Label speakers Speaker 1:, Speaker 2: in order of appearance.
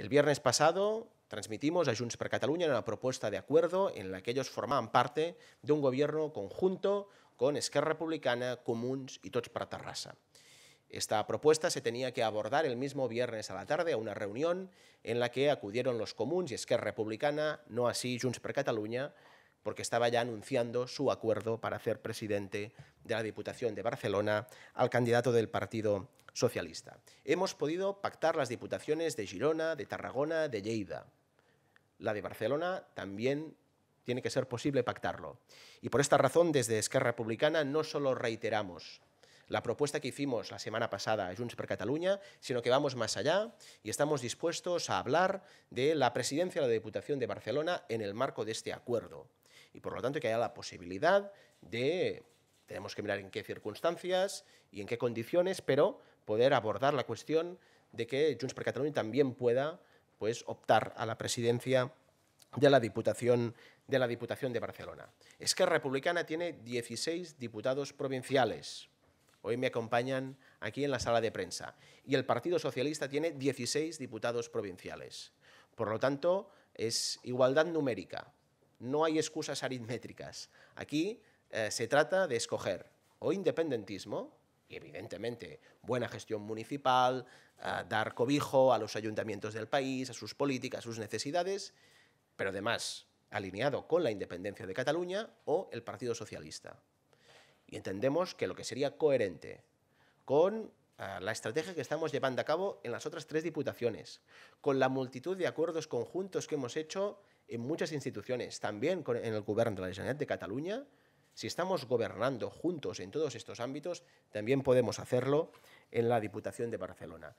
Speaker 1: El viernes pasado transmitimos a Junts per Catalunya una propuesta de acuerdo en la que ellos formaban parte de un gobierno conjunto con Esquerra Republicana, Comuns y Tots per Terrassa. Esta propuesta se tenía que abordar el mismo viernes a la tarde a una reunión en la que acudieron los Comuns y Esquerra Republicana, no así Junts per Catalunya, porque estaba ya anunciando su acuerdo para hacer presidente de la Diputación de Barcelona al candidato del Partido socialista. Hemos podido pactar las diputaciones de Girona, de Tarragona, de Lleida. La de Barcelona también tiene que ser posible pactarlo. Y por esta razón, desde Esquerra Republicana no solo reiteramos la propuesta que hicimos la semana pasada a Junts per Cataluña, sino que vamos más allá y estamos dispuestos a hablar de la presidencia de la Diputación de Barcelona en el marco de este acuerdo. Y por lo tanto que haya la posibilidad de tenemos que mirar en qué circunstancias y en qué condiciones, pero poder abordar la cuestión de que Junts per Catalunya también pueda pues, optar a la presidencia de la Diputación de la Diputación de Barcelona. que Republicana tiene 16 diputados provinciales. Hoy me acompañan aquí en la sala de prensa. Y el Partido Socialista tiene 16 diputados provinciales. Por lo tanto, es igualdad numérica. No hay excusas aritmétricas. Aquí eh, se trata de escoger o independentismo, y evidentemente buena gestión municipal, eh, dar cobijo a los ayuntamientos del país, a sus políticas, a sus necesidades, pero además alineado con la independencia de Cataluña o el Partido Socialista. Y entendemos que lo que sería coherente con eh, la estrategia que estamos llevando a cabo en las otras tres diputaciones, con la multitud de acuerdos conjuntos que hemos hecho en muchas instituciones, también en el Gobierno de la Generalitat de Cataluña, si estamos gobernando juntos en todos estos ámbitos, también podemos hacerlo en la Diputación de Barcelona.